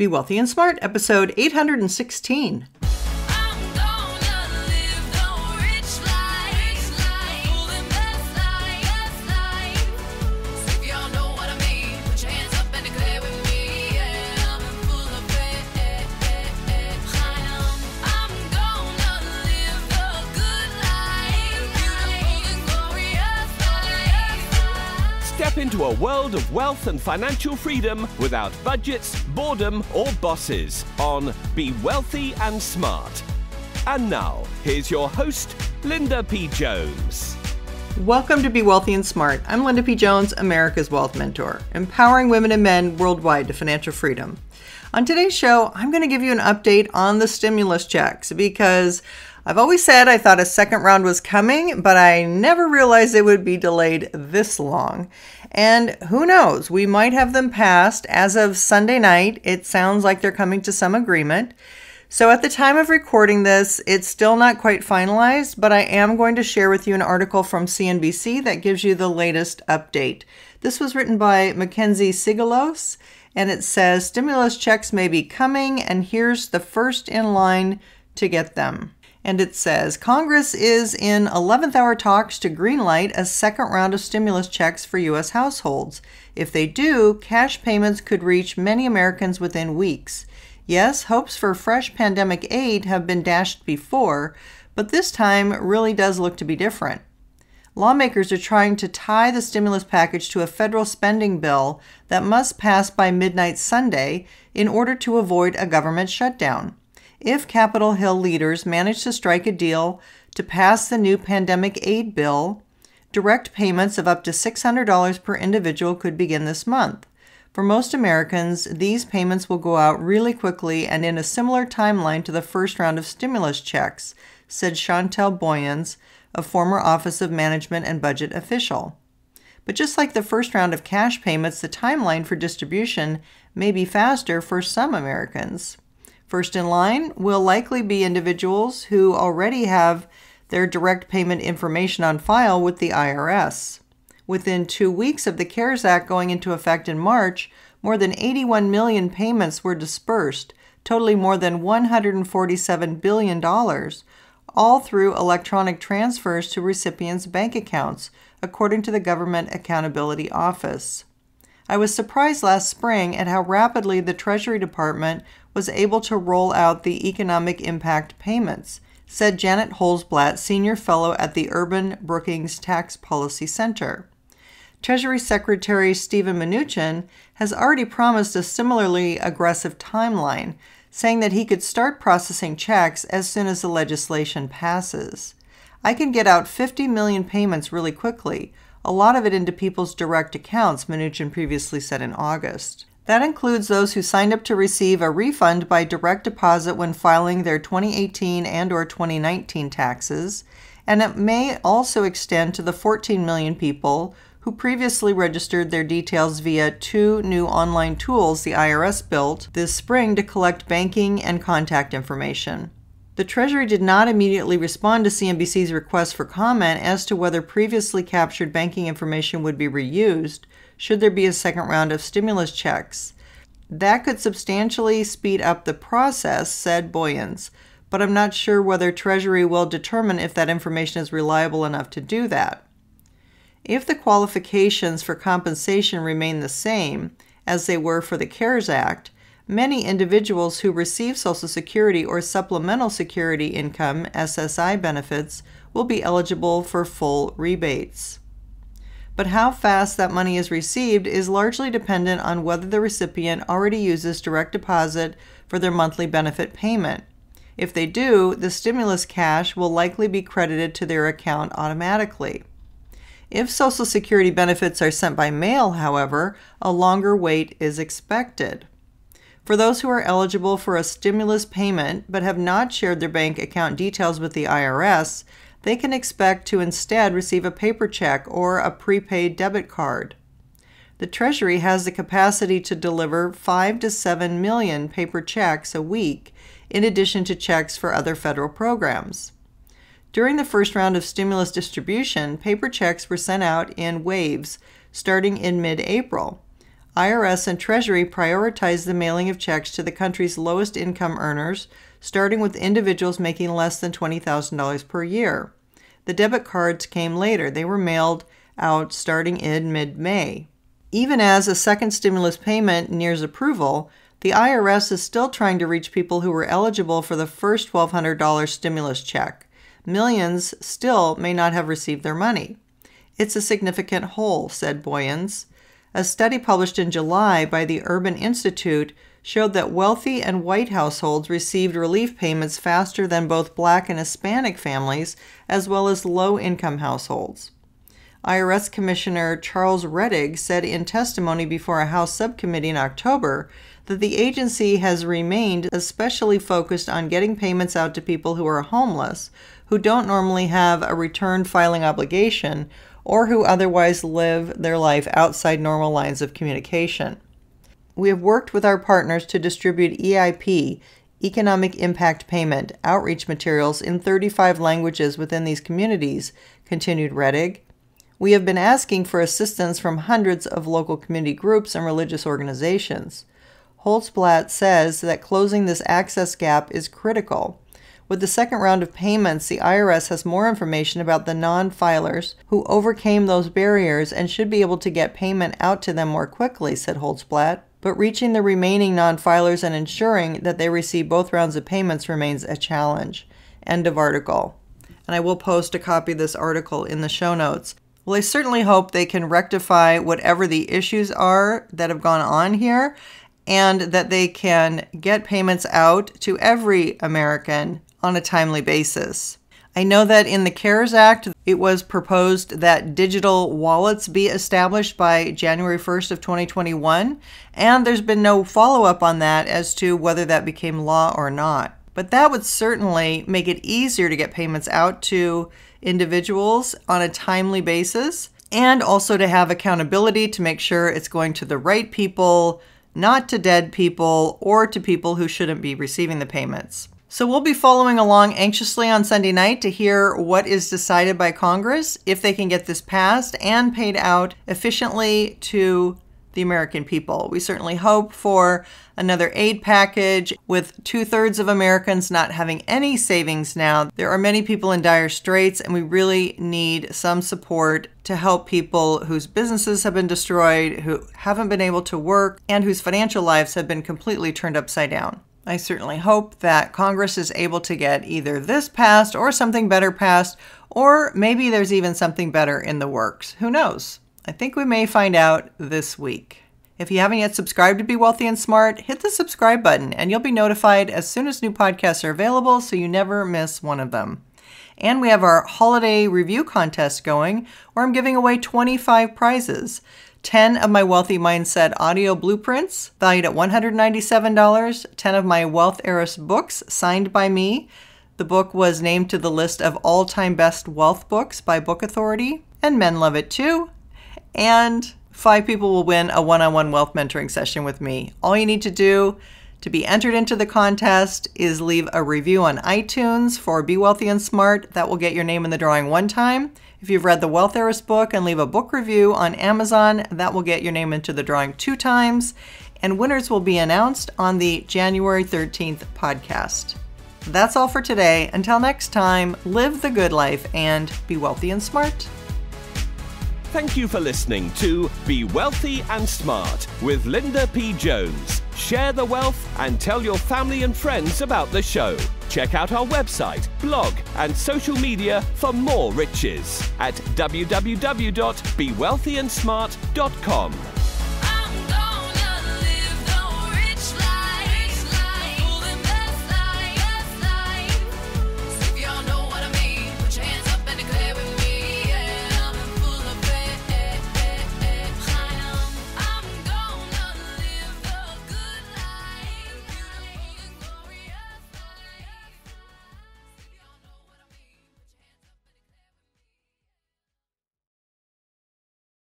Be Wealthy and Smart, episode 816. into a world of wealth and financial freedom without budgets, boredom, or bosses on Be Wealthy and Smart. And now, here's your host, Linda P. Jones. Welcome to Be Wealthy and Smart. I'm Linda P. Jones, America's Wealth Mentor, empowering women and men worldwide to financial freedom. On today's show, I'm going to give you an update on the stimulus checks because I've always said I thought a second round was coming, but I never realized it would be delayed this long. And who knows, we might have them passed. As of Sunday night, it sounds like they're coming to some agreement. So at the time of recording this, it's still not quite finalized, but I am going to share with you an article from CNBC that gives you the latest update. This was written by Mackenzie Sigalos, and it says stimulus checks may be coming, and here's the first in line to get them and it says Congress is in 11th hour talks to greenlight a second round of stimulus checks for U.S. households. If they do, cash payments could reach many Americans within weeks. Yes, hopes for fresh pandemic aid have been dashed before, but this time really does look to be different. Lawmakers are trying to tie the stimulus package to a federal spending bill that must pass by midnight Sunday in order to avoid a government shutdown if Capitol Hill leaders manage to strike a deal to pass the new pandemic aid bill, direct payments of up to $600 per individual could begin this month. For most Americans, these payments will go out really quickly and in a similar timeline to the first round of stimulus checks, said Chantel Boyens, a former Office of Management and Budget official. But just like the first round of cash payments, the timeline for distribution may be faster for some Americans. First in line will likely be individuals who already have their direct payment information on file with the IRS. Within two weeks of the CARES Act going into effect in March, more than 81 million payments were dispersed, totaling more than $147 billion, all through electronic transfers to recipients' bank accounts, according to the Government Accountability Office. I was surprised last spring at how rapidly the Treasury Department was able to roll out the economic impact payments, said Janet Holzblatt, senior fellow at the Urban Brookings Tax Policy Center. Treasury Secretary Steven Mnuchin has already promised a similarly aggressive timeline, saying that he could start processing checks as soon as the legislation passes. I can get out 50 million payments really quickly, a lot of it into people's direct accounts, Mnuchin previously said in August. That includes those who signed up to receive a refund by direct deposit when filing their 2018 and or 2019 taxes, and it may also extend to the 14 million people who previously registered their details via two new online tools the IRS built this spring to collect banking and contact information. The Treasury did not immediately respond to CNBC's request for comment as to whether previously captured banking information would be reused should there be a second round of stimulus checks. That could substantially speed up the process, said Boyens, but I'm not sure whether Treasury will determine if that information is reliable enough to do that. If the qualifications for compensation remain the same as they were for the CARES Act, Many individuals who receive Social Security or Supplemental Security Income SSI benefits will be eligible for full rebates. But how fast that money is received is largely dependent on whether the recipient already uses direct deposit for their monthly benefit payment. If they do, the stimulus cash will likely be credited to their account automatically. If Social Security benefits are sent by mail, however, a longer wait is expected. For those who are eligible for a stimulus payment but have not shared their bank account details with the IRS, they can expect to instead receive a paper check or a prepaid debit card. The Treasury has the capacity to deliver 5 to 7 million paper checks a week, in addition to checks for other federal programs. During the first round of stimulus distribution, paper checks were sent out in waves starting in mid April. IRS and Treasury prioritized the mailing of checks to the country's lowest income earners, starting with individuals making less than $20,000 per year. The debit cards came later. They were mailed out starting in mid May. Even as a second stimulus payment nears approval, the IRS is still trying to reach people who were eligible for the first $1,200 stimulus check. Millions still may not have received their money. It's a significant hole, said Boyens. A study published in July by the Urban Institute showed that wealthy and white households received relief payments faster than both black and Hispanic families, as well as low income households. IRS Commissioner Charles Rettig said in testimony before a House subcommittee in October that the agency has remained especially focused on getting payments out to people who are homeless, who don't normally have a return filing obligation, or who otherwise live their life outside normal lines of communication. We have worked with our partners to distribute EIP, Economic Impact Payment, outreach materials in 35 languages within these communities, continued Redig. We have been asking for assistance from hundreds of local community groups and religious organizations. Holzblatt says that closing this access gap is critical. With the second round of payments, the IRS has more information about the non filers who overcame those barriers and should be able to get payment out to them more quickly, said Holtzblatt. But reaching the remaining non filers and ensuring that they receive both rounds of payments remains a challenge. End of article. And I will post a copy of this article in the show notes. Well, I certainly hope they can rectify whatever the issues are that have gone on here and that they can get payments out to every American on a timely basis. I know that in the CARES Act, it was proposed that digital wallets be established by January 1st of 2021, and there's been no follow-up on that as to whether that became law or not. But that would certainly make it easier to get payments out to individuals on a timely basis and also to have accountability to make sure it's going to the right people, not to dead people or to people who shouldn't be receiving the payments. So we'll be following along anxiously on Sunday night to hear what is decided by Congress, if they can get this passed and paid out efficiently to the American people. We certainly hope for another aid package. With two thirds of Americans not having any savings now, there are many people in dire straits, and we really need some support to help people whose businesses have been destroyed, who haven't been able to work, and whose financial lives have been completely turned upside down. I certainly hope that Congress is able to get either this passed or something better passed, or maybe there's even something better in the works. Who knows? I think we may find out this week. If you haven't yet subscribed to Be Wealthy and Smart, hit the subscribe button and you'll be notified as soon as new podcasts are available so you never miss one of them. And we have our holiday review contest going where I'm giving away 25 prizes. 10 of my Wealthy Mindset audio blueprints, valued at $197, 10 of my Wealth Heiress books, signed by me. The book was named to the list of all time best wealth books by Book Authority, and men love it too. And five people will win a one on one wealth mentoring session with me. All you need to do to be entered into the contest is leave a review on iTunes for Be Wealthy and Smart. That will get your name in the drawing one time. If you've read the Wealth Heiress book and leave a book review on Amazon, that will get your name into the drawing two times. And winners will be announced on the January 13th podcast. That's all for today. Until next time, live the good life and be wealthy and smart. Thank you for listening to Be Wealthy and Smart with Linda P. Jones share the wealth, and tell your family and friends about the show. Check out our website, blog, and social media for more riches at www.bewealthyandsmart.com.